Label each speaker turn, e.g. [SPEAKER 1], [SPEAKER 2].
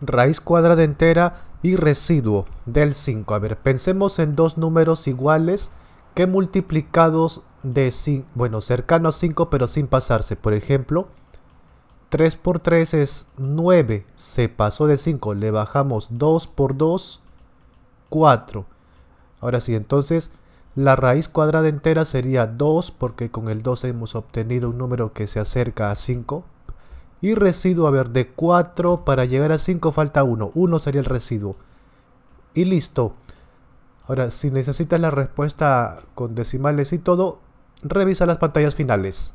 [SPEAKER 1] raíz cuadrada entera y residuo del 5. A ver, pensemos en dos números iguales que multiplicados de, 5, bueno, cercano a 5 pero sin pasarse. Por ejemplo, 3 por 3 es 9, se pasó de 5, le bajamos 2 por 2, 4. Ahora sí, entonces la raíz cuadrada entera sería 2 porque con el 2 hemos obtenido un número que se acerca a 5. Y residuo, a ver, de 4 para llegar a 5 falta 1. 1 sería el residuo. Y listo. Ahora, si necesitas la respuesta con decimales y todo, revisa las pantallas finales.